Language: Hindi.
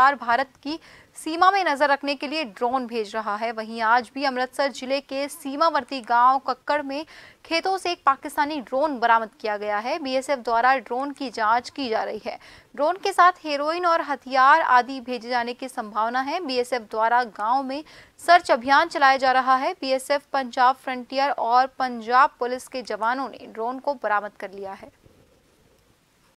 लगातार भारत की सीमा में नजर रखने के लिए ड्रोन भेज रहा है वहीं आज भी अमृतसर जिले के सीमावर्ती गांव कक्कड़ में खेतों से एक पाकिस्तानी ड्रोन बरामद किया गया है बीएसएफ द्वारा ड्रोन की जांच की जा रही है ड्रोन के साथ हेरोइन और हथियार आदि भेजे जाने की संभावना है बीएसएफ द्वारा गाँव में सर्च अभियान चलाया जा रहा है बी पंजाब फ्रंटियर और पंजाब पुलिस के जवानों ने ड्रोन को बरामद कर लिया है